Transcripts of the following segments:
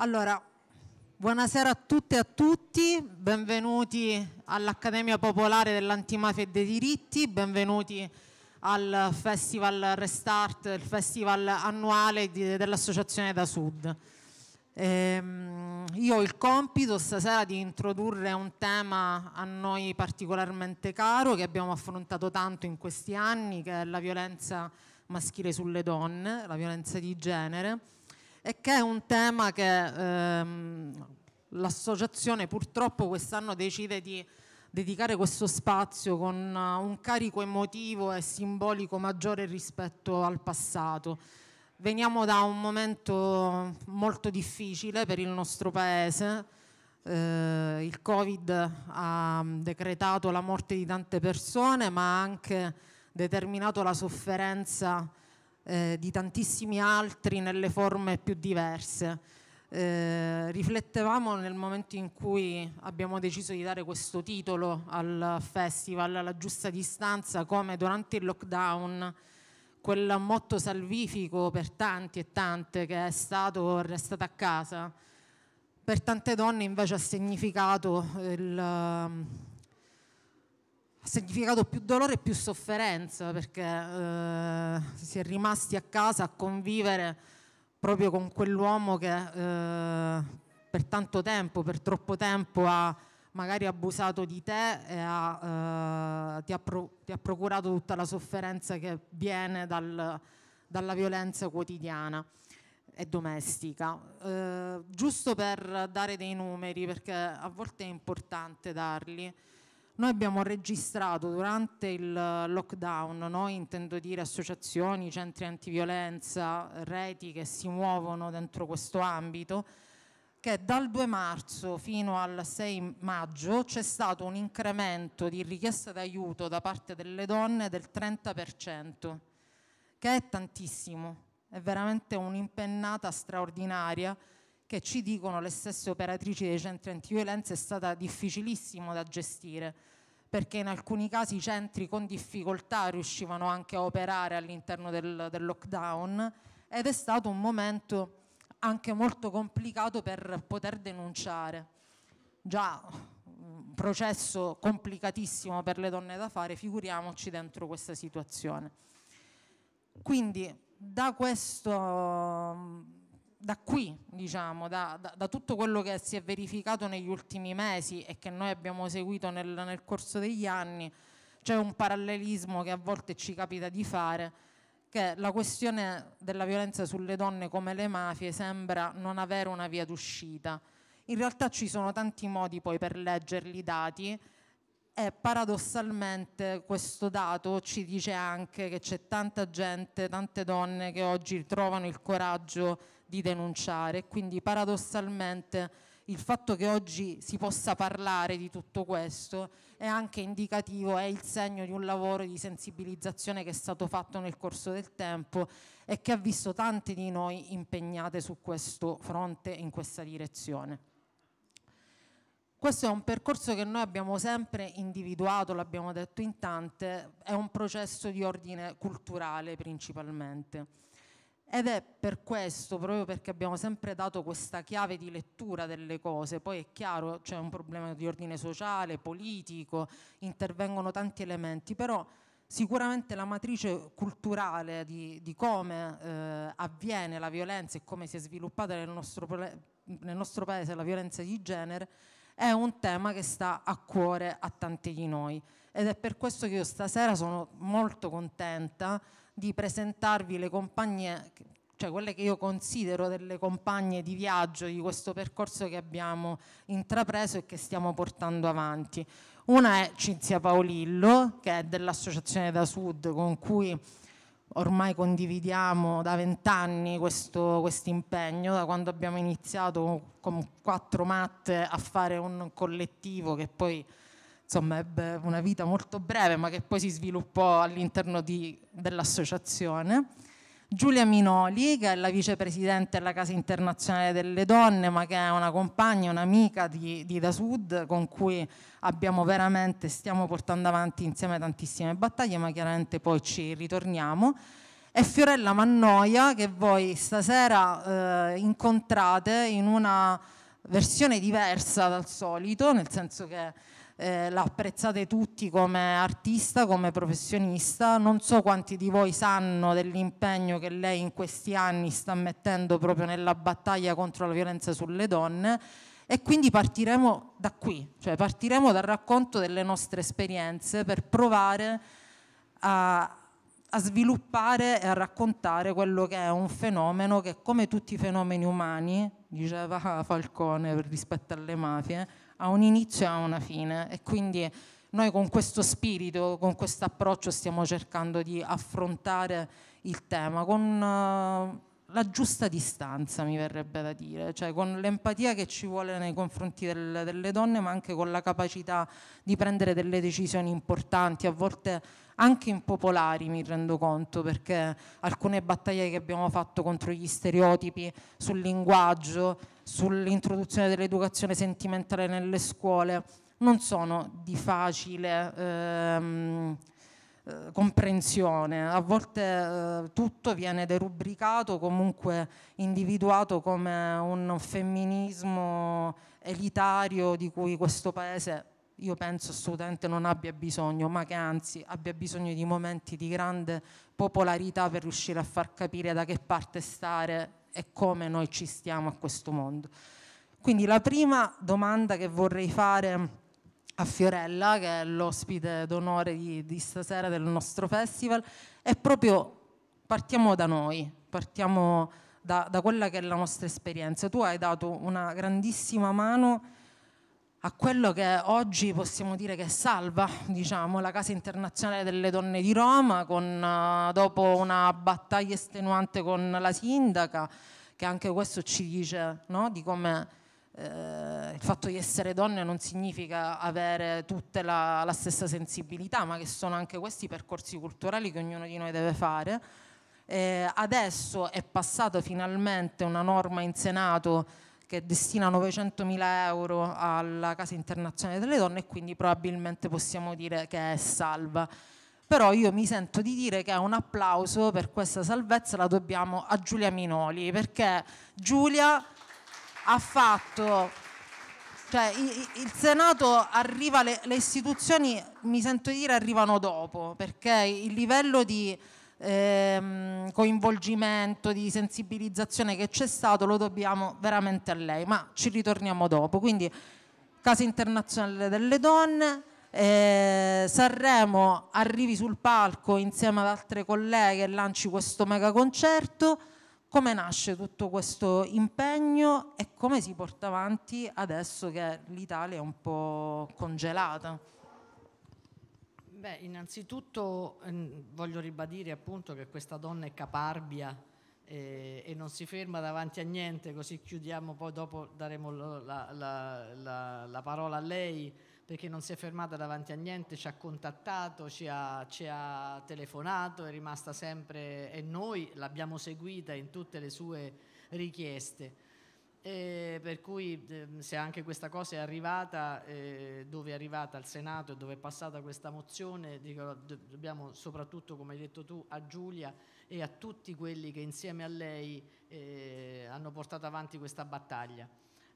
Allora, buonasera a tutte e a tutti, benvenuti all'Accademia Popolare dell'Antimafia e dei Diritti, benvenuti al Festival Restart, il festival annuale dell'Associazione da Sud. Ehm, io ho il compito stasera di introdurre un tema a noi particolarmente caro che abbiamo affrontato tanto in questi anni, che è la violenza maschile sulle donne, la violenza di genere e che è un tema che ehm, l'associazione purtroppo quest'anno decide di dedicare questo spazio con eh, un carico emotivo e simbolico maggiore rispetto al passato. Veniamo da un momento molto difficile per il nostro Paese, eh, il Covid ha decretato la morte di tante persone ma ha anche determinato la sofferenza eh, di tantissimi altri nelle forme più diverse. Eh, riflettevamo nel momento in cui abbiamo deciso di dare questo titolo al festival, alla giusta distanza, come durante il lockdown quel motto salvifico per tanti e tante che è stato restate a casa, per tante donne invece ha significato il significato più dolore e più sofferenza perché eh, si è rimasti a casa a convivere proprio con quell'uomo che eh, per tanto tempo, per troppo tempo ha magari abusato di te e ha, eh, ti, ha pro, ti, ha procurato tutta la sofferenza che viene dal, dalla violenza quotidiana e domestica. Eh, giusto per dare dei numeri perché a volte è importante darli. Noi abbiamo registrato durante il eh, lockdown, noi intendo dire associazioni, centri antiviolenza, reti che si muovono dentro questo ambito, che dal 2 marzo fino al 6 maggio c'è stato un incremento di richiesta d'aiuto da parte delle donne del 30%, che è tantissimo, è veramente un'impennata straordinaria che ci dicono le stesse operatrici dei centri antiviolenza è stata difficilissimo da gestire perché in alcuni casi i centri con difficoltà riuscivano anche a operare all'interno del, del lockdown ed è stato un momento anche molto complicato per poter denunciare. Già un processo complicatissimo per le donne da fare, figuriamoci dentro questa situazione. Quindi da questo da qui, diciamo, da, da, da, tutto quello che si è verificato negli ultimi mesi e che noi abbiamo seguito nel, nel corso degli anni, c'è un parallelismo che a volte ci capita di fare, che la questione della violenza sulle donne come le mafie sembra non avere una via d'uscita. In realtà ci sono tanti modi poi per leggerli i dati e paradossalmente questo dato ci dice anche che c'è tanta gente, tante donne che oggi trovano il coraggio di denunciare. Quindi paradossalmente il fatto che oggi si possa parlare di tutto questo è anche indicativo, è il segno di un lavoro di sensibilizzazione che è stato fatto nel corso del tempo e che ha visto tante di noi impegnate su questo fronte in questa direzione. Questo è un percorso che noi abbiamo sempre individuato, l'abbiamo detto in tante, è un processo di ordine culturale principalmente ed è per questo, proprio perché abbiamo sempre dato questa chiave di lettura delle cose, poi è chiaro c'è un problema di ordine sociale, politico, intervengono tanti elementi, però sicuramente la matrice culturale di, di come eh, avviene la violenza e come si è sviluppata nel nostro, nel nostro paese la violenza di genere è un tema che sta a cuore a tanti di noi ed è per questo che io stasera sono molto contenta di presentarvi le compagne, cioè quelle che io considero delle compagne di viaggio di questo percorso che abbiamo intrapreso e che stiamo portando avanti. Una è Cinzia Paolillo, che è dell'Associazione da Sud, con cui ormai condividiamo da vent'anni questo impegno, da quando abbiamo iniziato con quattro matte a fare un collettivo che poi insomma ebbe una vita molto breve ma che poi si sviluppò all'interno di, dell'associazione. Giulia Minoli, che è la vicepresidente della Casa Internazionale delle Donne, ma che è una compagna, un'amica di, di Da Sud, con cui abbiamo veramente, stiamo portando avanti insieme tantissime battaglie, ma chiaramente poi ci ritorniamo. E Fiorella Mannoia, che voi stasera eh, incontrate in una versione diversa dal solito, nel senso che eh, l'apprezzate tutti come artista, come professionista, non so quanti di voi sanno dell'impegno che lei in questi anni sta mettendo proprio nella battaglia contro la violenza sulle donne e quindi partiremo da qui, cioè partiremo dal racconto delle nostre esperienze per provare a, a sviluppare e a raccontare quello che è un fenomeno che come tutti i fenomeni umani, diceva Falcone rispetto alle mafie, ha un inizio e ha una fine e quindi noi con questo spirito, con questo approccio stiamo cercando di affrontare il tema con eh, la giusta distanza, mi verrebbe da dire, cioè con l'empatia che ci vuole nei confronti del, delle donne, ma anche con la capacità di prendere delle decisioni importanti, a volte anche impopolari mi rendo conto, perché alcune battaglie che abbiamo fatto contro gli stereotipi sul linguaggio, sull'introduzione dell'educazione sentimentale nelle scuole, non sono di facile ehm, eh, comprensione, a volte eh, tutto viene derubricato, comunque individuato come un femminismo elitario di cui questo paese io penso studente non abbia bisogno, ma che anzi abbia bisogno di momenti di grande popolarità per riuscire a far capire da che parte stare e come noi ci stiamo a questo mondo. Quindi la prima domanda che vorrei fare a Fiorella, che è l'ospite d'onore di, di stasera del nostro festival, è proprio partiamo da noi, partiamo da, da quella che è la nostra esperienza. Tu hai dato una grandissima mano a quello che oggi possiamo dire che salva diciamo, la Casa Internazionale delle Donne di Roma, con, eh, dopo una battaglia estenuante con la sindaca, che anche questo ci dice no? di come eh, il fatto di essere donne non significa avere tutte la, la stessa sensibilità, ma che sono anche questi percorsi culturali che ognuno di noi deve fare. Eh, adesso è passata finalmente una norma in Senato che destina 900.000 euro alla Casa Internazionale delle Donne e quindi probabilmente possiamo dire che è salva. Però io mi sento di dire che un applauso per questa salvezza la dobbiamo a Giulia Minoli, perché Giulia ha fatto cioè, il Senato arriva, le, istituzioni, mi sento dire, arrivano dopo, perché il livello di ehm, coinvolgimento, di sensibilizzazione che c'è stato lo dobbiamo veramente a lei, ma ci ritorniamo dopo. Quindi Casa Internazionale delle Donne, eh, Sanremo arrivi sul palco insieme ad altre colleghe e lanci questo mega concerto. Come nasce tutto questo impegno e come si porta avanti adesso che l'Italia è un po' congelata? Beh, innanzitutto eh, voglio ribadire appunto che questa donna è caparbia eh, e non si ferma davanti a niente, così chiudiamo, poi dopo daremo la, la, la, la parola a lei perché non si è fermata davanti a niente, ci ha contattato, ci ha, ci ha telefonato, è rimasta sempre e noi l'abbiamo seguita in tutte le sue richieste. E per cui ehm, se anche questa cosa è arrivata, eh, dove è arrivata al Senato e dove è passata questa mozione, dico, dobbiamo soprattutto, come hai detto tu, a Giulia e a tutti quelli che insieme a lei eh, hanno portato avanti questa battaglia.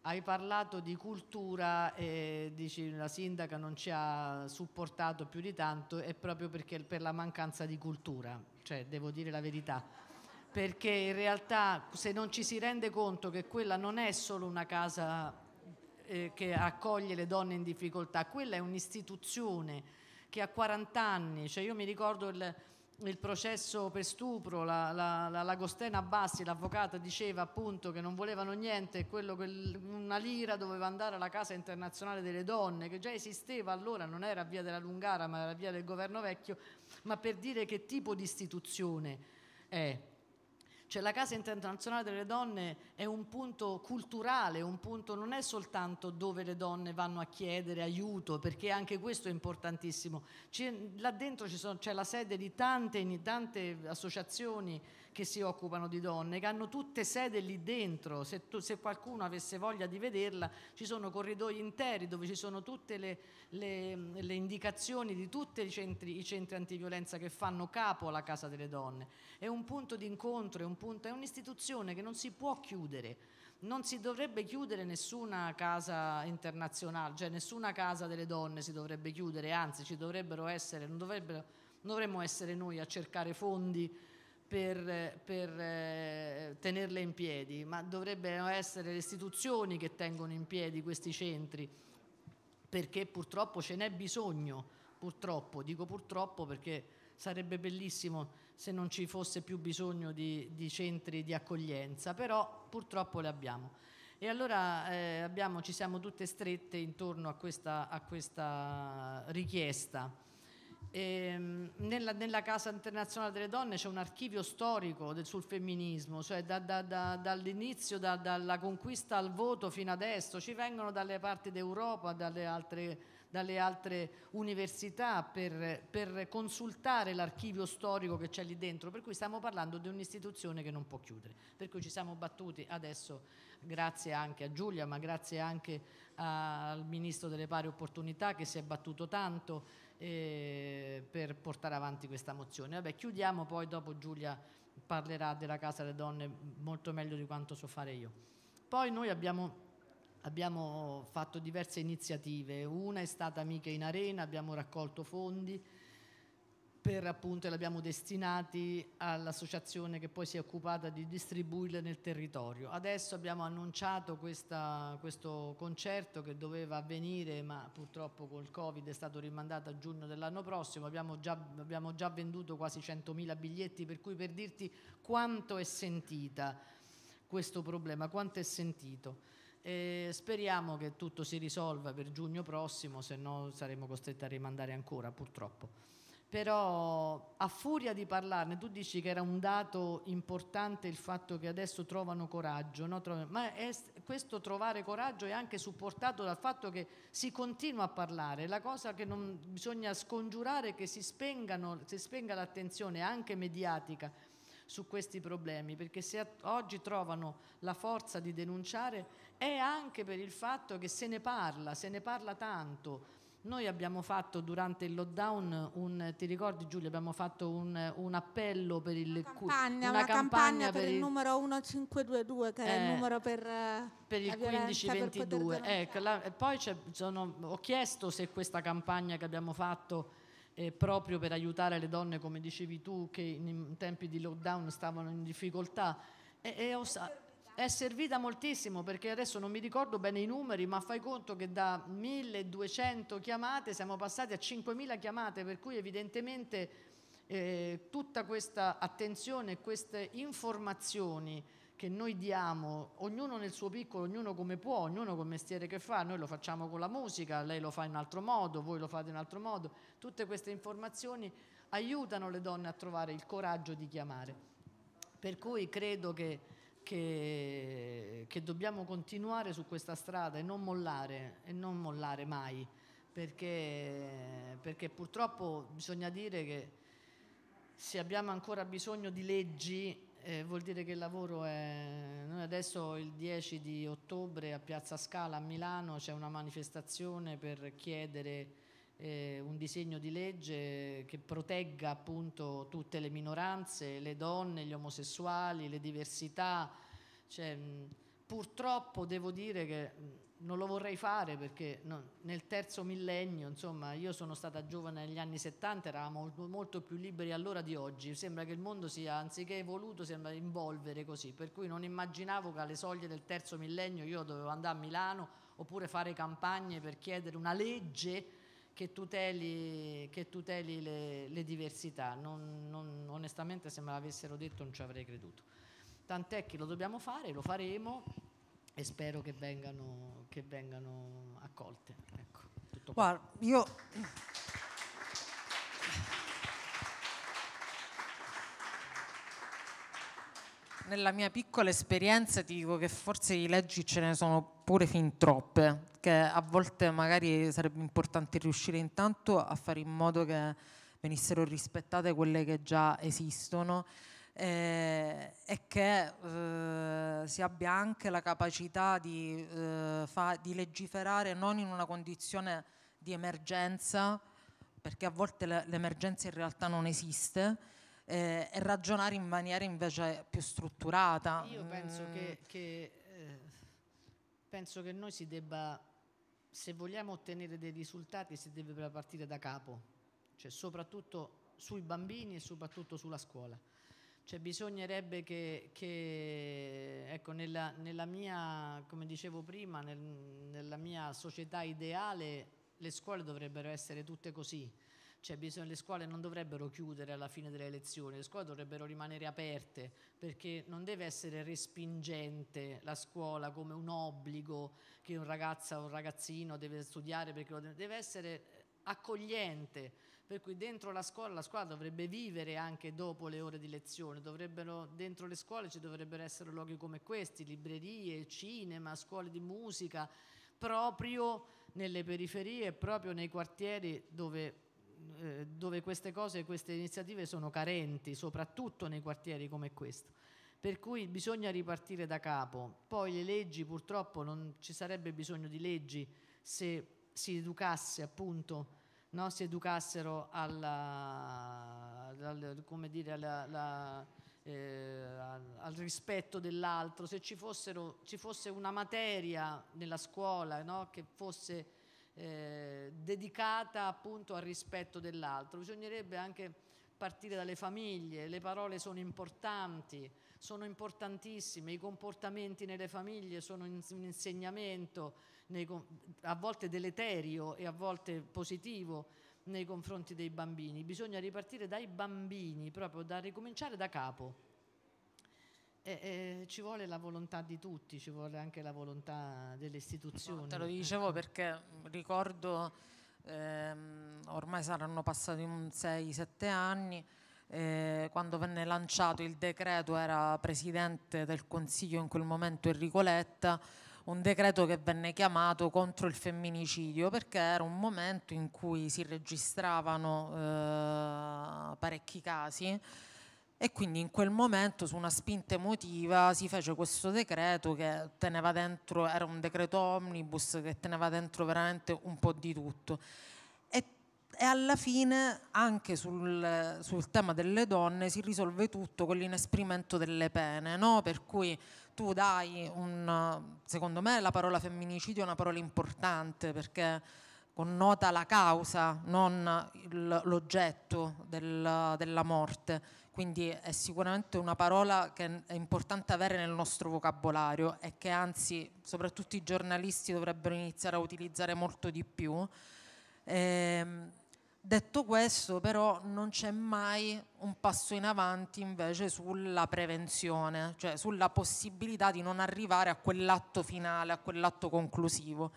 Hai parlato di cultura e dici la sindaca non ci ha supportato più di tanto, è proprio perché per la mancanza di cultura, cioè devo dire la verità perché in realtà se non ci si rende conto che quella non è solo una casa eh, che accoglie le donne in difficoltà, quella è un'istituzione che ha 40 anni, cioè io mi ricordo il, il processo per stupro, la, la, la Lagostena Bassi, l'avvocata, diceva appunto che non volevano niente, quello che una lira doveva andare alla Casa Internazionale delle Donne, che già esisteva allora, non era via della Lungara, ma era via del governo vecchio, ma per dire che tipo di istituzione è. Cioè la Casa Internazionale delle Donne è un punto culturale, un punto non è soltanto dove le donne vanno a chiedere aiuto, perché anche questo è importantissimo. C'è, là dentro c'è la sede di tante, tante associazioni che si occupano di donne, che hanno tutte sede lì dentro, se, tu, se qualcuno avesse voglia di vederla ci sono corridoi interi dove ci sono tutte le, le, le indicazioni di tutti i centri, i centri antiviolenza che fanno capo alla Casa delle Donne. È un punto di incontro, è, un punto, è un'istituzione che non si può chiudere non si dovrebbe chiudere nessuna casa internazionale, cioè nessuna casa delle donne si dovrebbe chiudere, anzi ci dovrebbero essere, non, dovrebbero, non dovremmo essere noi a cercare fondi per, per eh, tenerle in piedi, ma dovrebbero essere le istituzioni che tengono in piedi questi centri, perché purtroppo ce n'è bisogno, purtroppo, dico purtroppo perché sarebbe bellissimo se non ci fosse più bisogno di, di centri di accoglienza, però purtroppo le abbiamo. E allora eh, abbiamo, ci siamo tutte strette intorno a questa, a questa richiesta. E, ehm, nella, nella, Casa Internazionale delle Donne c'è un archivio storico del, sul femminismo, cioè da, da, da, dall'inizio, dalla conquista al voto fino adesso, ci vengono dalle parti d'Europa, dalle altre dalle altre università per, per consultare l'archivio storico che c'è lì dentro, per cui stiamo parlando di un'istituzione che non può chiudere, per cui ci siamo battuti adesso, grazie anche a Giulia, ma grazie anche al Ministro delle Pari Opportunità che si è battuto tanto eh, per portare avanti questa mozione. Vabbè, chiudiamo poi dopo Giulia parlerà della Casa delle Donne molto meglio di quanto so fare io. Poi noi abbiamo abbiamo fatto diverse iniziative, una è stata Amiche in Arena, abbiamo raccolto fondi per appunto li abbiamo destinati all'associazione che poi si è occupata di distribuirle nel territorio. Adesso abbiamo annunciato questa, questo concerto che doveva avvenire, ma purtroppo col Covid è stato rimandato a giugno dell'anno prossimo, abbiamo già, abbiamo già venduto quasi 100.000 biglietti, per cui per dirti quanto è sentita questo problema, quanto è sentito. E speriamo che tutto si risolva per giugno prossimo, se no saremo costretti a rimandare ancora, purtroppo. Però a furia di parlarne, tu dici che era un dato importante il fatto che adesso trovano coraggio, no? ma è, questo trovare coraggio è anche supportato dal fatto che si continua a parlare. La cosa che non, bisogna scongiurare è che si, spengano, si spenga l'attenzione anche mediatica su questi problemi, perché se oggi trovano la forza di denunciare è anche per il fatto che se ne parla, se ne parla tanto. Noi abbiamo fatto durante il lockdown un, ti ricordi Giulia, abbiamo fatto un, un appello per il una campagna, una, una campagna, campagna per, per il, numero 1522 che eh, è il eh, numero per, per il 1522. ecco, la, poi sono, ho chiesto se questa campagna che abbiamo fatto eh, proprio per aiutare le donne, come dicevi tu, che in, tempi di lockdown stavano in difficoltà. E, e osa- è servita moltissimo perché adesso non mi ricordo bene i numeri, ma fai conto che da 1200 chiamate siamo passati a 5000 chiamate, per cui evidentemente eh, tutta questa attenzione, e queste informazioni che noi diamo, ognuno nel suo piccolo, ognuno come può, ognuno col mestiere che fa, noi lo facciamo con la musica, lei lo fa in altro modo, voi lo fate in altro modo, tutte queste informazioni aiutano le donne a trovare il coraggio di chiamare. Per cui credo che, che, che dobbiamo continuare su questa strada e non mollare, e non mollare mai, perché, perché purtroppo bisogna dire che se abbiamo ancora bisogno di leggi eh, vuol dire che il lavoro è... Noi adesso il 10 di ottobre a Piazza Scala a Milano c'è una manifestazione per chiedere eh, un disegno di legge che protegga appunto tutte le minoranze, le donne, gli omosessuali, le diversità. Cioè, mh, purtroppo devo dire che non lo vorrei fare perché no, nel terzo millennio, insomma, io sono stata giovane negli anni 70, eravamo molto più liberi allora di oggi, sembra che il mondo sia, anziché evoluto, sembra involvere così, per cui non immaginavo che alle soglie del terzo millennio io dovevo andare a Milano oppure fare campagne per chiedere una legge che tuteli, che tuteli le, le, diversità, non, non, onestamente se me l'avessero detto non ci avrei creduto. Tant'è che lo dobbiamo fare, lo faremo e spero che vengano, che vengano accolte. Ecco, Guarda, io... Nella mia piccola esperienza ti dico che forse di leggi ce ne sono pure fin troppe, che a volte magari sarebbe importante riuscire intanto a fare in modo che venissero rispettate quelle che già esistono eh, e che eh, si abbia anche la capacità di, eh, fa, di, legiferare non in una condizione di emergenza, perché a volte l'emergenza in realtà non esiste, eh, e ragionare in maniera invece più strutturata. Io mm. penso mm. che, che eh, penso che noi si debba, se vogliamo ottenere dei risultati, si deve partire da capo, cioè soprattutto sui bambini e soprattutto sulla scuola. Cioè bisognerebbe che, che ecco, nella, nella, mia, come dicevo prima, nel, nella mia società ideale le scuole dovrebbero essere tutte così. Cioè, le scuole non dovrebbero chiudere alla fine delle lezioni, le scuole dovrebbero rimanere aperte perché non deve essere respingente la scuola come un obbligo che un ragazzo o un ragazzino deve studiare perché deve essere accogliente per cui dentro la scuola la scuola dovrebbe vivere anche dopo le ore di lezione, dovrebbero, dentro le scuole ci dovrebbero essere luoghi come questi, librerie, cinema, scuole di musica, proprio nelle periferie, proprio nei quartieri dove, eh, dove queste cose e queste iniziative sono carenti, soprattutto nei quartieri come questo per cui bisogna ripartire da capo. Poi le leggi, purtroppo non ci sarebbe bisogno di leggi se si educasse appunto no, si educassero alla, al, dire, alla, alla, eh, al, rispetto dell'altro, se ci, fossero, ci, fosse una materia nella scuola no, che fosse eh, dedicata appunto al rispetto dell'altro, bisognerebbe anche partire dalle famiglie, le parole sono importanti, sono importantissime, i comportamenti nelle famiglie sono un insegnamento, nei, a volte deleterio e a volte positivo nei confronti dei bambini. Bisogna ripartire dai bambini, proprio da ricominciare da capo. E, e, ci vuole la volontà di tutti, ci vuole anche la volontà delle istituzioni. No, te lo dicevo ecco. perché ricordo, ehm, ormai saranno passati 6-7 anni, eh, quando venne lanciato il decreto era presidente del Consiglio in quel momento Enrico Letta un decreto che venne chiamato contro il femminicidio perché era un momento in cui si registravano eh, parecchi casi e quindi in quel momento su una spinta emotiva si fece questo decreto che teneva dentro, era un decreto omnibus che teneva dentro veramente un po' di tutto. E, alla fine anche sul, sul, tema delle donne si risolve tutto con l'inesprimento delle pene, no? per cui tu dai un, secondo me la parola femminicidio è una parola importante perché connota la causa, non il, l'oggetto del, della morte, quindi è sicuramente una parola che è importante avere nel nostro vocabolario e che anzi soprattutto i giornalisti dovrebbero iniziare a utilizzare molto di più. Ehm, Detto questo, però, non c'è mai un passo in avanti invece sulla prevenzione, cioè sulla possibilità di non arrivare a quell'atto finale, a quell'atto conclusivo.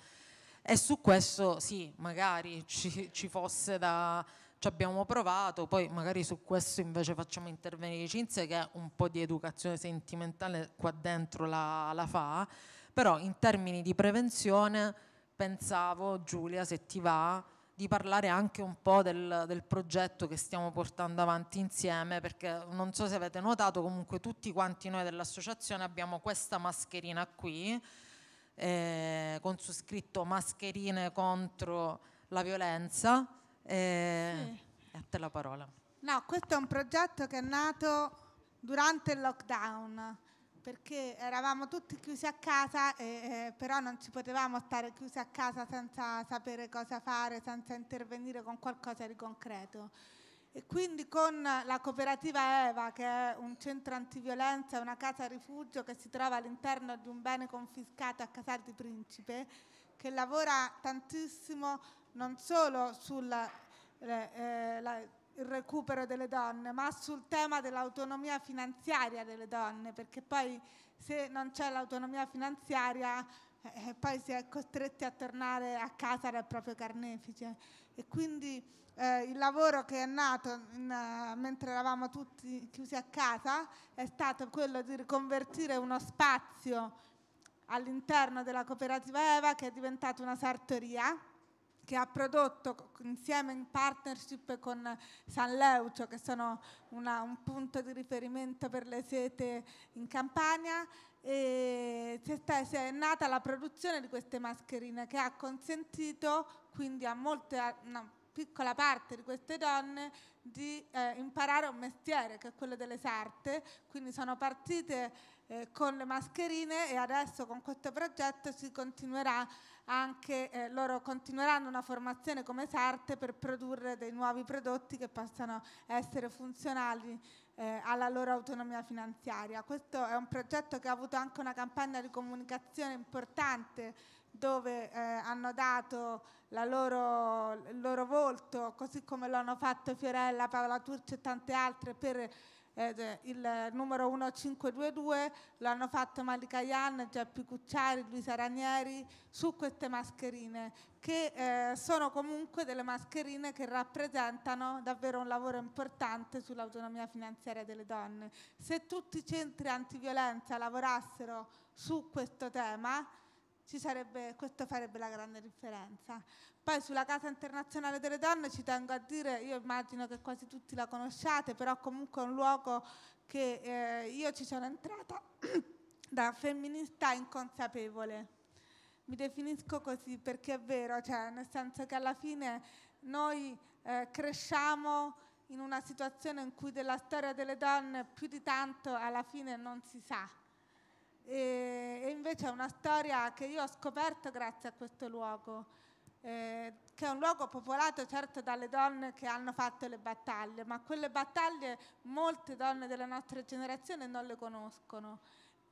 E su questo sì, magari ci, ci fosse da... ci abbiamo provato, poi magari su questo invece facciamo intervenire Cinzia che un po' di educazione sentimentale qua dentro la, la fa, però in termini di prevenzione pensavo Giulia se ti va di parlare anche un po' del, del, progetto che stiamo portando avanti insieme, perché non so se avete notato, comunque tutti quanti noi dell'associazione abbiamo questa mascherina qui, eh, con su scritto mascherine contro la violenza. Eh, sì. A te la parola. No, questo è un progetto che è nato durante il lockdown perché eravamo tutti chiusi a casa, e, eh, però non ci potevamo stare chiusi a casa senza sapere cosa fare, senza intervenire con qualcosa di concreto. E quindi con la cooperativa Eva, che è un centro antiviolenza, una casa rifugio che si trova all'interno di un bene confiscato a Casal di Principe, che lavora tantissimo non solo sul... Eh, eh, la, il recupero delle donne, ma sul tema dell'autonomia finanziaria delle donne, perché poi se non c'è l'autonomia finanziaria eh, poi si è costretti a tornare a casa dal proprio carnefice. E quindi eh, il lavoro che è nato in, uh, mentre eravamo tutti chiusi a casa è stato quello di riconvertire uno spazio all'interno della cooperativa Eva che è diventata una sartoria che ha prodotto insieme in partnership con San Leucio, che sono una, un punto di riferimento per le sete in Campania, e si è, si è nata la produzione di queste mascherine che ha consentito quindi a molte... A, piccola parte di queste donne di eh, imparare un mestiere che è quello delle sarte, quindi sono partite eh, con le mascherine e adesso con questo progetto si continuerà a anche eh, loro continueranno una formazione come Sarte per produrre dei nuovi prodotti che possano essere funzionali eh, alla loro autonomia finanziaria. Questo è un progetto che ha avuto anche una campagna di comunicazione importante dove eh, hanno dato loro, il loro volto, così come lo hanno fatto Fiorella, Paola Turci e tante altre, per eh, il numero 1522 l'hanno fatto Malika Ian, Geppi Cucciari, Luisa Ranieri su queste mascherine che eh, sono comunque delle mascherine che rappresentano davvero un lavoro importante sull'autonomia finanziaria delle donne. Se tutti i centri antiviolenza lavorassero su questo tema, Sarebbe, questo farebbe la grande differenza. Poi sulla Casa Internazionale delle Donne ci tengo a dire, io immagino che quasi tutti la conosciate, però comunque è un luogo che eh, io ci sono entrata da femminista inconsapevole. Mi definisco così perché è vero, cioè, nel senso che alla fine noi eh, cresciamo in una situazione in cui della storia delle donne più di tanto alla fine non si sa e, e invece è una storia che io ho scoperto grazie a questo luogo, eh, che è un luogo popolato certo dalle donne che hanno fatto le battaglie, ma quelle battaglie molte donne della nostra generazione non le conoscono,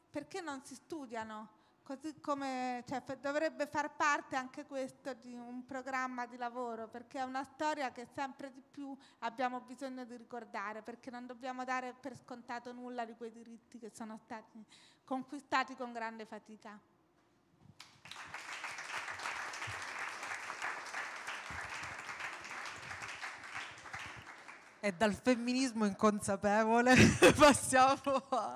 perché non si studiano Così come cioè, dovrebbe far parte anche questo di un programma di lavoro, perché è una storia che sempre di più abbiamo bisogno di ricordare, perché non dobbiamo dare per scontato nulla di quei diritti che sono stati conquistati con grande fatica. E dal femminismo inconsapevole passiamo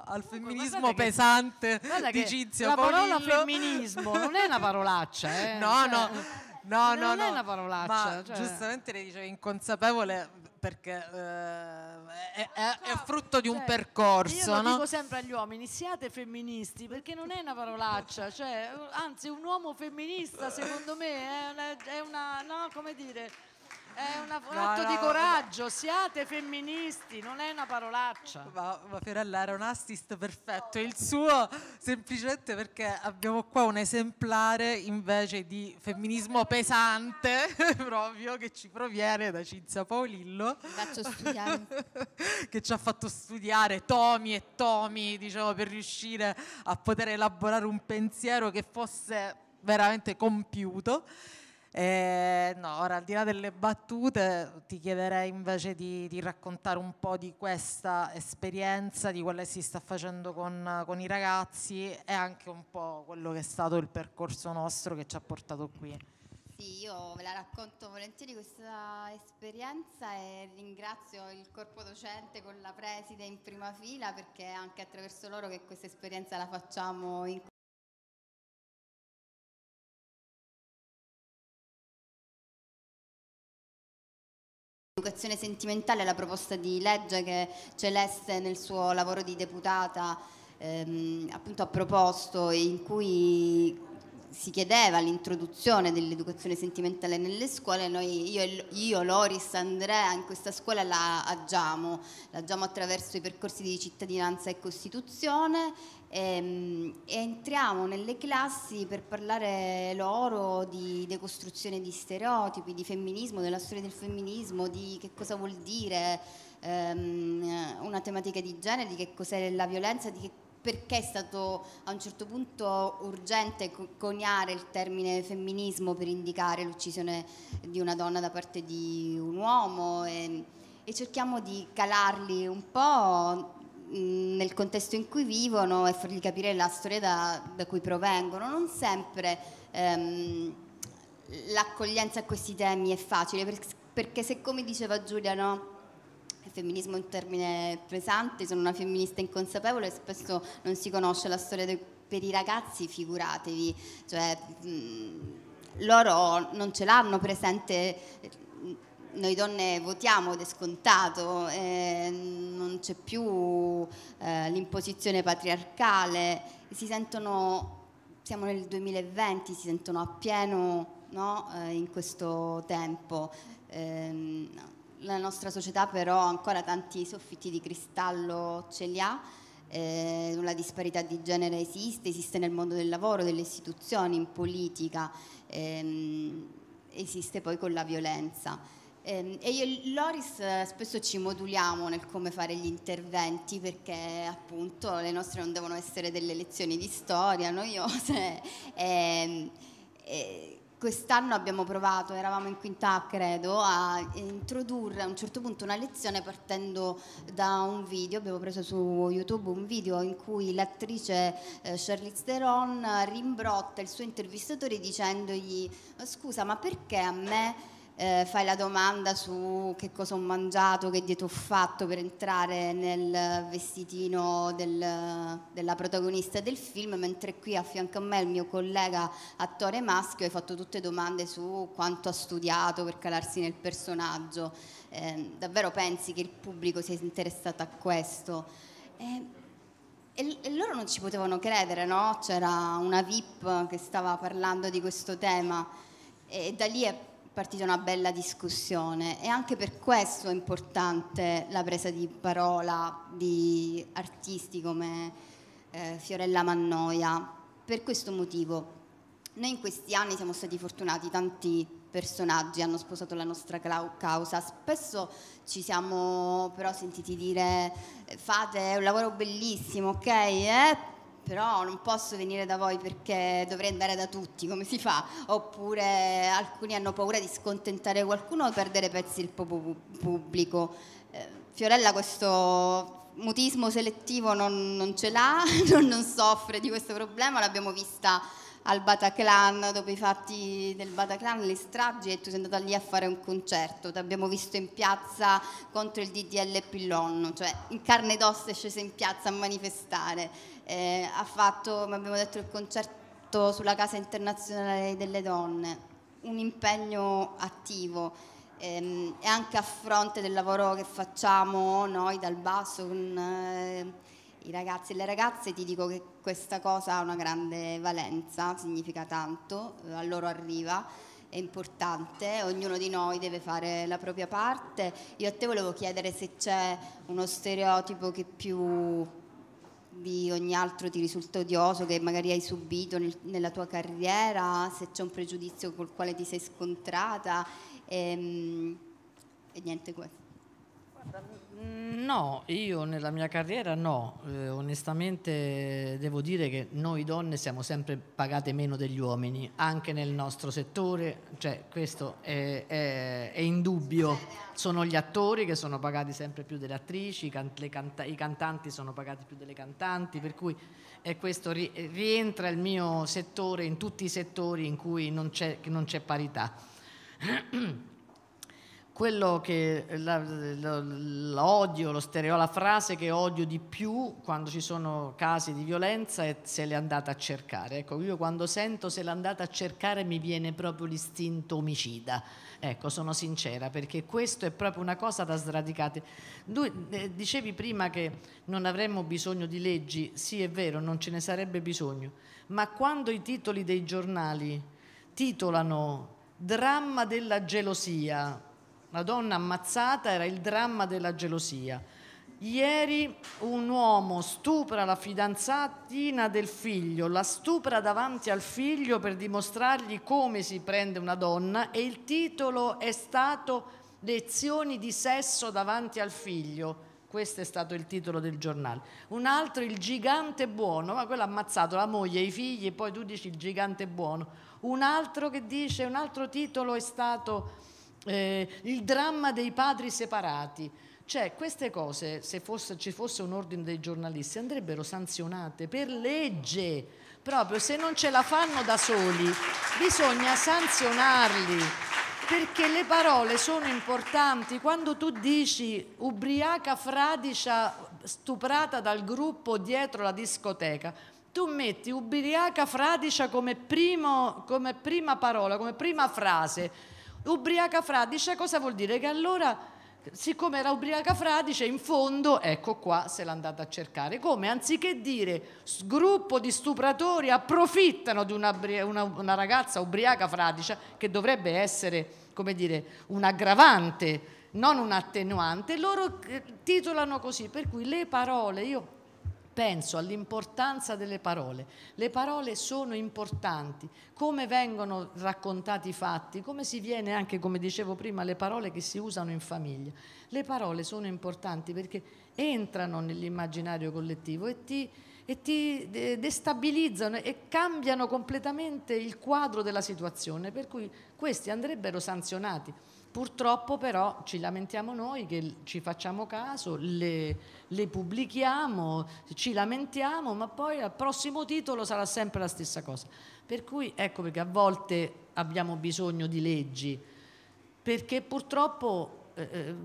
al femminismo Comunque, pesante che, di Cinzia La parola Paolillo. femminismo non è una parolaccia, eh? No, no. Cioè, no, no, non no, è una parolaccia. Ma cioè... giustamente lei dicevi inconsapevole perché eh, è, è, è, frutto di un cioè, percorso. Io lo no? dico sempre agli uomini: siate femministi perché non è una parolaccia. Cioè, anzi, un uomo femminista, secondo me, è una, è una no, come dire è una, un no, atto no, di coraggio, no. siate femministi, non è una parolaccia. Ma, ma Fiorella era un assist perfetto, il suo semplicemente perché abbiamo qua un esemplare invece di femminismo pesante proprio che ci proviene da Cinzia Paolillo. Faccio studiare. che ci ha fatto studiare tomi e tomi, diciamo, per riuscire a poter elaborare un pensiero che fosse veramente compiuto eh, no, ora al di là delle battute ti chiederei invece di, di, raccontare un po' di questa esperienza, di quella che si sta facendo con, con, i ragazzi e anche un po' quello che è stato il percorso nostro che ci ha portato qui. Sì, io ve la racconto volentieri questa esperienza e ringrazio il corpo docente con la preside in prima fila perché è anche attraverso loro che questa esperienza la facciamo in vocazione sentimentale alla proposta di legge che Celeste nel suo lavoro di deputata ehm, appunto ha proposto in cui si chiedeva l'introduzione dell'educazione sentimentale nelle scuole, noi, io, io, Loris, Andrea in questa scuola la agiamo, la agiamo attraverso i percorsi di cittadinanza e costituzione e, ehm, e entriamo nelle classi per parlare loro di decostruzione di stereotipi, di femminismo, della storia del femminismo, di che cosa vuol dire ehm, una tematica di genere, di che cos'è la violenza, di che perché è stato a un certo punto urgente coniare il termine femminismo per indicare l'uccisione di una donna da parte di un uomo e, e cerchiamo di calarli un po' mm, nel contesto in cui vivono e fargli capire la storia da, da cui provengono. Non sempre ehm, l'accoglienza a questi temi è facile perché se come diceva Giuliano femminismo è un termine pesante, sono una femminista inconsapevole e spesso non si conosce la storia de- per i ragazzi, figuratevi, cioè, mh, mm, loro non ce l'hanno presente mm, noi donne votiamo ed è scontato, eh, non c'è più eh, l'imposizione patriarcale, si sentono, siamo nel 2020, si sentono appieno no, eh, in questo tempo. No. Ehm, la nostra società però ancora tanti soffitti di cristallo ce li ha, eh, la disparità di genere esiste, esiste nel mondo del lavoro, delle istituzioni, in politica, ehm, esiste poi con la violenza. Ehm, e io e Loris eh, spesso ci moduliamo nel come fare gli interventi perché appunto le nostre non devono essere delle lezioni di storia noiose. e, ehm, eh, quest'anno abbiamo provato, eravamo in quinta credo, a introdurre a un certo punto una lezione partendo da un video, abbiamo preso su YouTube un video in cui l'attrice eh, Charlize Theron rimbrotta il suo intervistatore dicendogli scusa ma perché a me eh, fai la domanda su che cosa ho mangiato, che dieta ho fatto per entrare nel vestitino del, della protagonista del film, mentre qui a fianco a me il mio collega attore maschio hai fatto tutte domande su quanto ha studiato per calarsi nel personaggio. Eh, davvero pensi che il pubblico sia interessato a questo? Eh, e, loro non ci potevano credere, no? C'era una VIP che stava parlando di questo tema e da lì è partita una bella discussione e anche per questo è importante la presa di parola di artisti come eh, Fiorella Mannoia, per questo motivo. Noi in questi anni siamo stati fortunati, tanti personaggi hanno sposato la nostra causa, spesso ci siamo però sentiti dire eh, fate un lavoro bellissimo, ok? Eh? però non posso venire da voi perché dovrei andare da tutti, come si fa? Oppure alcuni hanno paura di scontentare qualcuno o perdere pezzi del pubblico. Eh, Fiorella questo mutismo selettivo non, non ce l'ha, non, non soffre di questo problema, l'abbiamo vista al Bataclan, dopo i fatti del Bataclan, le stragi, e tu sei andata lì a fare un concerto, ti abbiamo visto in piazza contro il DDL Pillon, cioè in carne ed ossa è scesa in piazza a manifestare, eh, ha fatto, come abbiamo detto, il concerto sulla Casa Internazionale delle Donne, un impegno attivo ehm, e anche a fronte del lavoro che facciamo noi dal basso con eh, i ragazzi e le ragazze ti dico che questa cosa ha una grande valenza, significa tanto, eh, a loro arriva, è importante, ognuno di noi deve fare la propria parte. Io a te volevo chiedere se c'è uno stereotipo che più di ogni altro ti risulta odioso, che magari hai subito nel, nella tua carriera, se c'è un pregiudizio col quale ti sei scontrata. E, ehm, e niente questo. Guarda, Mm, no, io nella mia carriera no, eh, onestamente devo dire che noi donne siamo sempre pagate meno degli uomini, anche nel nostro settore, cioè questo è, è, è indubbio, sono gli attori che sono pagati sempre più delle attrici, can- canta- i cantanti sono pagati più delle cantanti, per cui questo ri- rientra il mio settore in tutti i settori in cui non c'è, non c'è parità. quello che la, la, la lo stereo, la frase che odio di più quando ci sono casi di violenza è se l'è andata a cercare. Ecco, io quando sento se l'è andata a cercare mi viene proprio l'istinto omicida. Ecco, sono sincera perché questo è proprio una cosa da sradicare. Eh, dicevi prima che non avremmo bisogno di leggi, sì è vero, non ce ne sarebbe bisogno, ma quando i titoli dei giornali titolano Dramma della gelosia, la donna ammazzata era il dramma della gelosia. Ieri un uomo stupra la fidanzatina del figlio, la stupra davanti al figlio per dimostrargli come si prende una donna e il titolo è stato Lezioni di sesso davanti al figlio. Questo è stato il titolo del giornale. Un altro, il gigante buono, ma quello ha ammazzato la moglie, i figli e poi tu dici il gigante buono. Un altro che dice, un altro titolo è stato eh, il dramma dei padri separati. Cioè, queste cose, se fosse, ci fosse un ordine dei giornalisti, andrebbero sanzionate per legge. Proprio se non ce la fanno da soli, bisogna sanzionarli. Perché le parole sono importanti. Quando tu dici ubriaca fradicia stuprata dal gruppo dietro la discoteca, tu metti ubriaca fradicia come, primo, come prima parola, come prima frase Ubriaca fradicia cosa vuol dire? Che allora, siccome era ubriaca fradice, in fondo, ecco qua, se l'è andata a cercare. Come? Anziché dire gruppo di stupratori approfittano di una, una, una ragazza ubriaca fradicia, che dovrebbe essere, come dire, un aggravante, non un attenuante, loro eh, titolano così, per cui le parole, io penso all'importanza delle parole. Le parole sono importanti, come vengono raccontati i fatti, come si viene anche, come dicevo prima, le parole che si usano in famiglia. Le parole sono importanti perché entrano nell'immaginario collettivo e ti, e ti destabilizzano e cambiano completamente il quadro della situazione, per cui questi andrebbero sanzionati. Purtroppo però ci lamentiamo noi che ci facciamo caso, le, le, pubblichiamo, ci lamentiamo, ma poi al prossimo titolo sarà sempre la stessa cosa. Per cui ecco perché a volte abbiamo bisogno di leggi, perché purtroppo eh, eh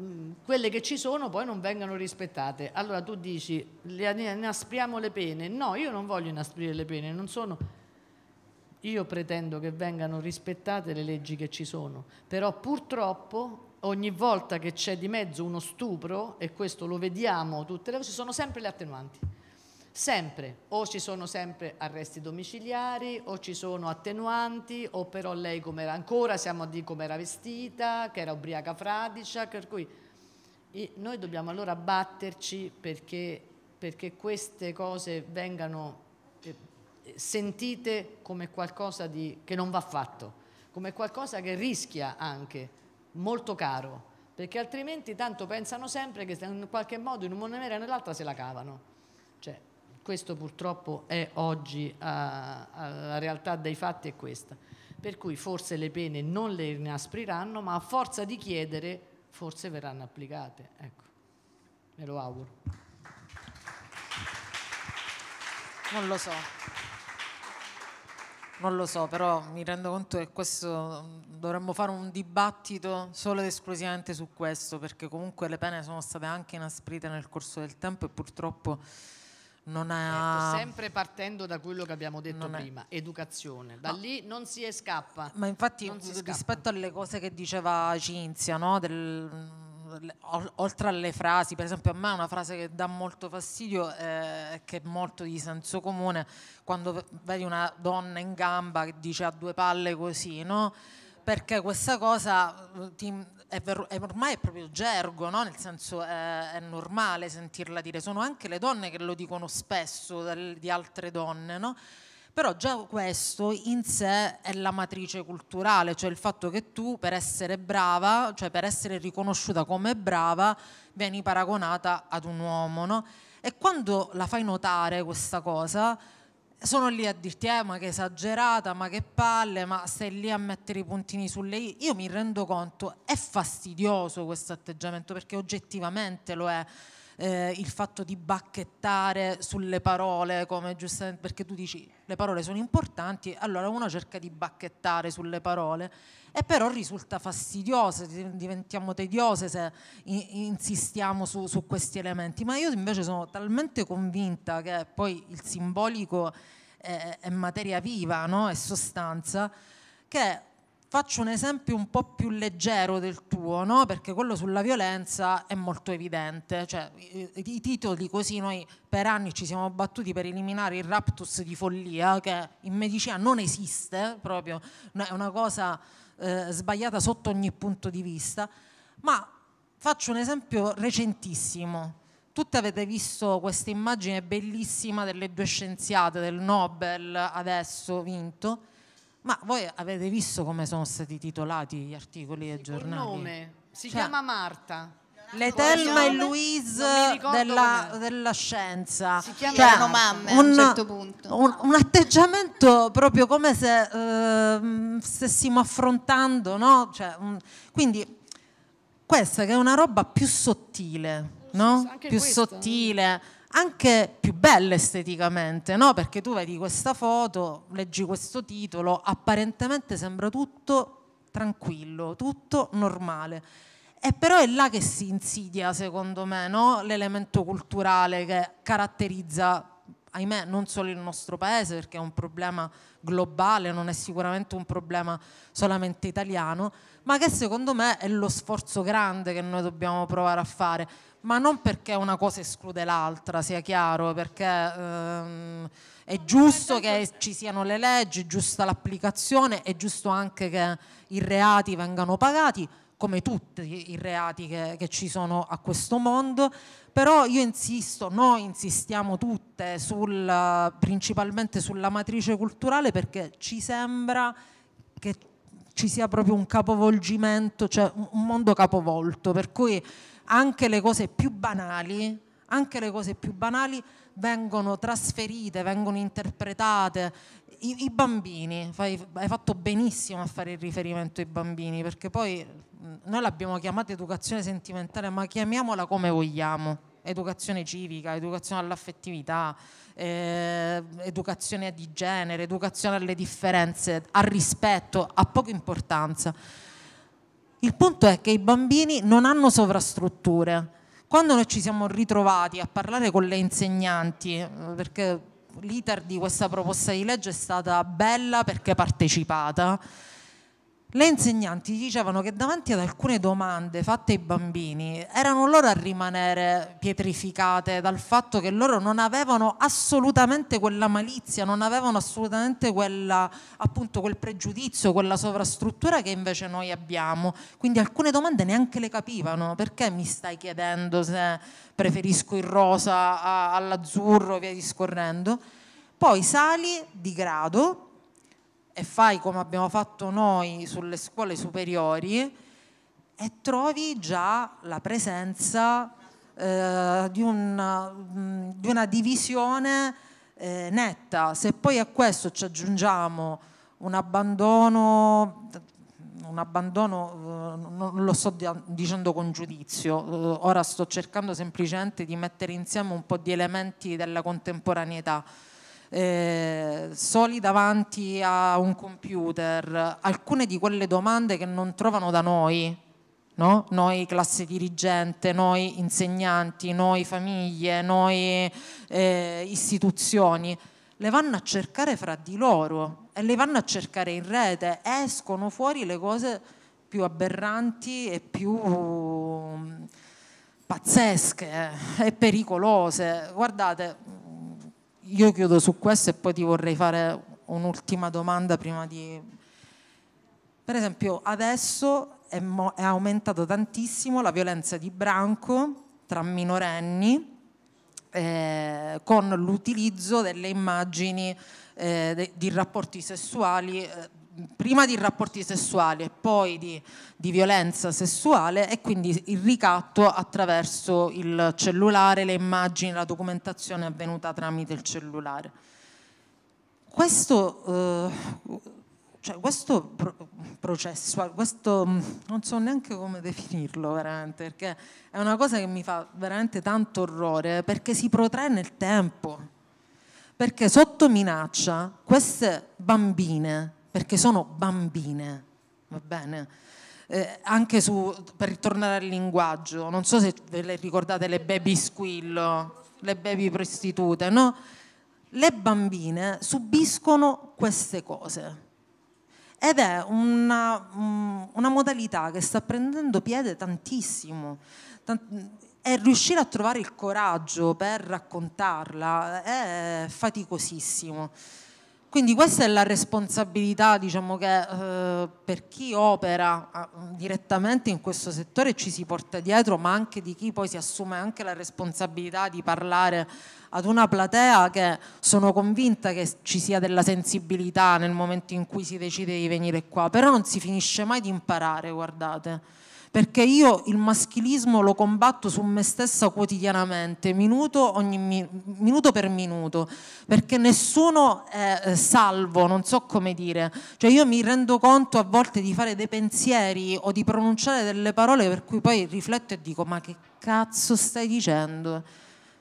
quelle che ci sono poi non vengono rispettate. Allora tu dici, le, inaspriamo le pene. No, io non voglio inasprire le pene, non sono io pretendo che vengano rispettate le leggi che ci sono, però purtroppo ogni volta che c'è di mezzo uno stupro, e questo lo vediamo tutte le volte, ci sono sempre le attenuanti. Sempre, o ci sono sempre arresti domiciliari, o ci sono attenuanti, o però lei come era ancora, siamo a dire com'era vestita, che era ubriaca fradicia, per cui noi dobbiamo allora batterci perché, perché queste cose vengano eh, sentite come qualcosa di, che non va fatto, come qualcosa che rischia anche, molto caro, perché altrimenti tanto pensano sempre che in qualche modo in una maniera o nell'altra se la cavano. Cioè, questo purtroppo è oggi eh, eh, la realtà dei fatti è questa. Per cui forse le pene non le inaspriranno, ma a forza di chiedere forse verranno applicate. Ecco, me lo auguro. Non lo so non lo so, però mi rendo conto che questo mm, dovremmo fare un dibattito solo ed esclusivamente su questo, perché comunque le pene sono state anche inasprite nel corso del tempo e purtroppo non è... Ecco, sempre partendo da quello che abbiamo detto prima, è... educazione, da no. lì non si scappa. Ma infatti rispetto scappa. alle cose che diceva Cinzia, no, del mm, oltre alle frasi, per esempio a me una frase che dà molto fastidio, e eh, che è molto di senso comune, quando vedi una donna in gamba che dice a due palle così, no? Perché questa cosa eh, ti, è ver- è ormai è proprio gergo, no? nel senso è, è, normale sentirla dire, sono anche le donne che lo dicono spesso dal, di altre donne, no? Però già questo in sé è la matrice culturale, cioè il fatto che tu per essere brava, cioè per essere riconosciuta come brava, vieni paragonata ad un uomo, no? E quando la fai notare questa cosa, sono lì a dirti eh, ma che esagerata, ma che palle, ma stai lì a mettere i puntini sulle i. Io mi rendo conto, è fastidioso questo atteggiamento perché oggettivamente lo è eh, il fatto di bacchettare sulle parole, come giustamente perché tu dici le parole sono importanti, allora uno cerca di bacchettare sulle parole e però risulta fastidiosa, diventiamo tediose se insistiamo su, su questi elementi, ma io invece sono talmente convinta che poi il simbolico è, è materia viva, no? è sostanza, che Faccio un esempio un po' più leggero del tuo, no? perché quello sulla violenza è molto evidente. Cioè, i, i, titoli così noi per anni ci siamo battuti per eliminare il raptus di follia, che in medicina non esiste, proprio è una cosa eh, sbagliata sotto ogni punto di vista. Ma faccio un esempio recentissimo. Tutte avete visto questa immagine bellissima delle due scienziate del Nobel adesso vinto ma voi avete visto come sono stati titolati gli articoli e i giornali? giornale? nome, si cioè, chiama Marta. Le Telma e Louise della, della, scienza. Si chiamano cioè, mamme un, a un certo punto. Un, un atteggiamento proprio come se eh, stessimo affrontando, no? Cioè, un, quindi questa che è una roba più sottile, no? Anche Più questo. sottile anche più belle esteticamente, no? perché tu vedi questa foto, leggi questo titolo, apparentemente sembra tutto tranquillo, tutto normale. E però è là che si insidia, secondo me, no? l'elemento culturale che caratterizza, ahimè, non solo il nostro paese, perché è un problema globale, non è sicuramente un problema solamente italiano, ma che secondo me è lo sforzo grande che noi dobbiamo provare a fare ma non perché una cosa esclude l'altra, sia chiaro, perché ehm, è giusto che ci siano le leggi, è giusta l'applicazione, è giusto anche che i reati vengano pagati, come tutti i reati che, che, ci sono a questo mondo, però io insisto, noi insistiamo tutte sul, principalmente sulla matrice culturale perché ci sembra che ci sia proprio un capovolgimento, cioè un mondo capovolto, per cui anche le cose più banali, anche le cose più banali vengono trasferite, vengono interpretate. I, i bambini, fai, hai fatto benissimo a fare il riferimento ai bambini, perché poi noi l'abbiamo chiamata educazione sentimentale, ma chiamiamola come vogliamo. Educazione civica, educazione all'affettività, eh, educazione di genere, educazione alle differenze, al rispetto, ha poca importanza il punto è che i bambini non hanno sovrastrutture. Quando noi ci siamo ritrovati a parlare con le insegnanti, eh, perché l'iter di questa proposta di legge è stata bella perché partecipata, le insegnanti dicevano che davanti ad alcune domande fatte ai bambini erano loro a rimanere pietrificate dal fatto che loro non avevano assolutamente quella malizia, non avevano assolutamente quella, appunto, quel pregiudizio, quella sovrastruttura che invece noi abbiamo. Quindi alcune domande neanche le capivano. Perché mi stai chiedendo se preferisco il rosa all'azzurro, via discorrendo? Poi sali di grado e fai come abbiamo fatto noi sulle scuole superiori e trovi già la presenza eh, di, una, mm, di, una, divisione eh, netta. Se poi a questo ci aggiungiamo un abbandono, un abbandono eh, non lo sto dicendo con giudizio, eh, ora sto cercando semplicemente di mettere insieme un po' di elementi della contemporaneità eh, soli davanti a un computer, alcune di quelle domande che non trovano da noi, no? noi classe dirigente, noi insegnanti, noi famiglie, noi eh, istituzioni, le vanno a cercare fra di loro e le vanno a cercare in rete, escono fuori le cose più aberranti e più mm, pazzesche e pericolose. Guardate, io chiudo su questo e poi ti vorrei fare un'ultima domanda prima di... Per esempio, adesso è, mo- è aumentata tantissimo la violenza di branco tra minorenni eh, con l'utilizzo delle immagini eh, de- di rapporti sessuali eh, prima di rapporti sessuali e poi di, di, violenza sessuale e quindi il ricatto attraverso il cellulare, le immagini, la documentazione avvenuta tramite il cellulare. Questo, eh, cioè questo processo, questo, non so neanche come definirlo veramente, perché è una cosa che mi fa veramente tanto orrore, perché si protrae nel tempo, perché sotto minaccia queste bambine perché sono bambine, va bene? Eh, anche su, per ritornare al linguaggio, non so se ve le ricordate le baby squillo, le baby prostitute, no? Le bambine subiscono queste cose ed è una, mm, una modalità che sta prendendo piede tantissimo. Tant- e riuscire a trovare il coraggio per raccontarla è faticosissimo. Quindi questa è la responsabilità diciamo, che eh, per chi opera eh, direttamente in questo settore ci si porta dietro, ma anche di chi poi si assume anche la responsabilità di parlare ad una platea che sono convinta che ci sia della sensibilità nel momento in cui si decide di venire qua, però non si finisce mai di imparare, guardate perché io il maschilismo lo combatto su me stessa quotidianamente, minuto, ogni, minuto per minuto, perché nessuno è eh, salvo, non so come dire, cioè io mi rendo conto a volte di fare dei pensieri o di pronunciare delle parole per cui poi rifletto e dico ma che cazzo stai dicendo?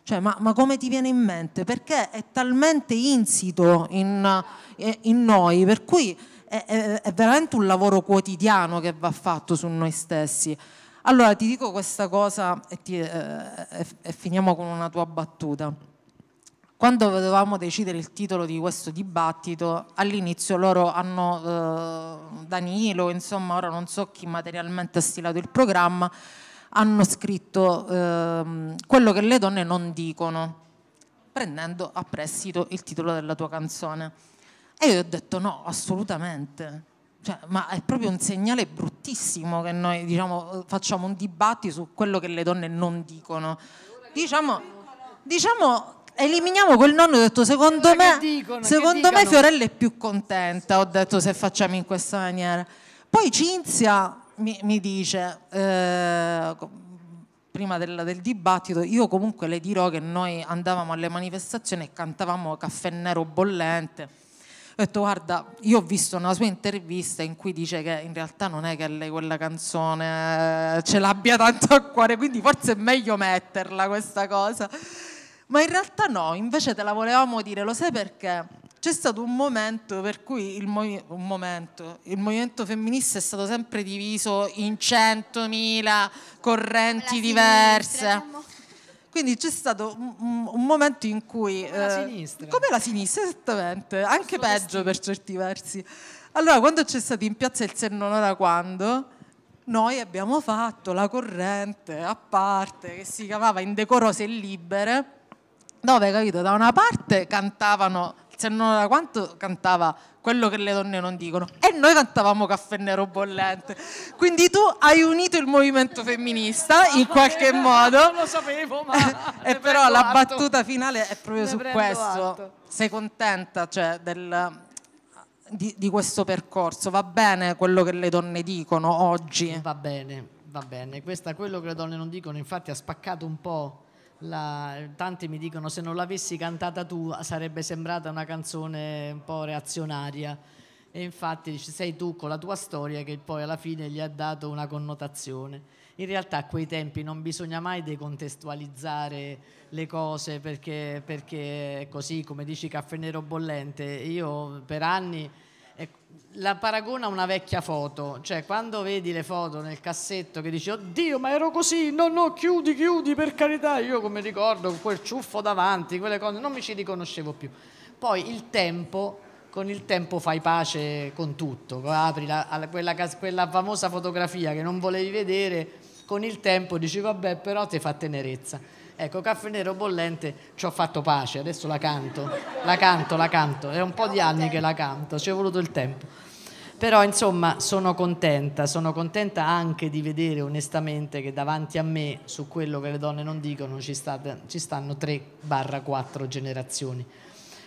Cioè, ma, ma, come ti viene in mente? Perché è talmente insito in, eh, in noi, per cui è, è, è veramente un lavoro quotidiano che va fatto su noi stessi. Allora ti dico questa cosa e, ti, eh, e, finiamo con una tua battuta. Quando dovevamo decidere il titolo di questo dibattito, all'inizio loro hanno, eh, Danilo, insomma, ora non so chi materialmente ha stilato il programma, hanno scritto eh, quello che le donne non dicono, prendendo a prestito il titolo della tua canzone. E io ho detto no, assolutamente. Cioè, ma è proprio un segnale bruttissimo che noi diciamo, facciamo un dibattito su quello che le donne non dicono. Diciamo, diciamo eliminiamo quel nonno, ho detto secondo me, secondo me Fiorella è più contenta, ho detto se facciamo in questa maniera. Poi Cinzia mi, mi dice, eh, prima del, del, dibattito, io comunque le dirò che noi andavamo alle manifestazioni e cantavamo caffè nero bollente ho detto guarda, io ho visto una sua intervista in cui dice che in realtà non è che lei quella canzone eh, ce l'abbia tanto a cuore, quindi forse è meglio metterla questa cosa. Ma in realtà no, invece te la volevamo dire, lo sai perché? C'è stato un momento per cui il, mo- momento, il movimento femminista è stato sempre diviso in centomila correnti diverse. Diciamo. Quindi c'è stato un, un momento in cui... Come eh, la sinistra. Come la sinistra, esattamente, anche Sono peggio stile. per certi versi. Allora, quando c'è stato in piazza il Senno non era quando, noi abbiamo fatto la corrente a parte, che si chiamava Indecorose e Libere, dove, capito, da una parte cantavano se non da quanto cantava quello che le donne non dicono e noi cantavamo caffè nero bollente quindi tu hai unito il movimento femminista ah, in qualche modo non lo sapevo ma e però la atto. battuta finale è proprio ne su questo atto. sei contenta cioè, del, di, di questo percorso va bene quello che le donne dicono oggi va bene va bene questa quello che le donne non dicono infatti ha spaccato un po' La, tanti mi dicono se non l'avessi cantata tu sarebbe sembrata una canzone un po' reazionaria e infatti sei tu con la tua storia che poi alla fine gli ha dato una connotazione. In realtà a quei tempi non bisogna mai decontestualizzare le cose perché, perché così, come dici Caffè Nero Bollente, io per anni la paragona a una vecchia foto, cioè quando vedi le foto nel cassetto che dici oddio ma ero così, no no chiudi chiudi per carità, io come ricordo quel ciuffo davanti, quelle cose, non mi ci riconoscevo più. Poi il tempo, con il tempo fai pace con tutto, apri la, quella, quella famosa fotografia che non volevi vedere, con il tempo dici vabbè però ti fa tenerezza. Ecco, caffè nero bollente, ci ho fatto pace, adesso la canto, la canto, la canto, è un po' di anni che la canto, ci è voluto il tempo. Però insomma sono contenta, sono contenta anche di vedere onestamente che davanti a me, su quello che le donne non dicono, ci, state, ci stanno 3-4 generazioni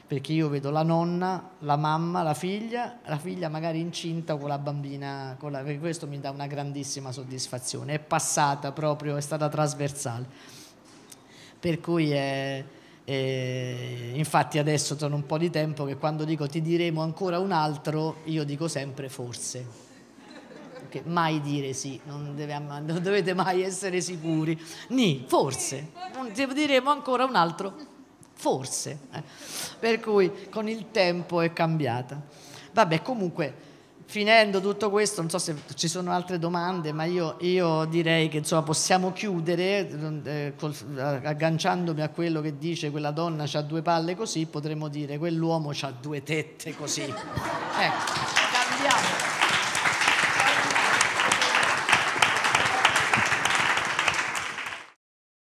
perché io vedo la nonna, la mamma, la figlia, la figlia magari incinta con la bambina, con la, questo mi dà una grandissima soddisfazione, è passata proprio, è stata trasversale per cui è, e infatti adesso sono un po' di tempo che quando dico ti diremo ancora un altro, io dico sempre forse. Perché mai dire sì, non, deve, non dovete mai essere sicuri. Ni, forse. Ti diremo ancora un altro, forse. Eh. Per cui con il tempo è cambiata. Vabbè, comunque finendo tutto questo, non so se ci sono altre domande, ma io, io direi che insomma, possiamo chiudere mm, eh, col, eh, agganciandomi a quello che dice quella donna ha due palle così, potremmo dire quell'uomo ha due tette così. ecco, cambiamo.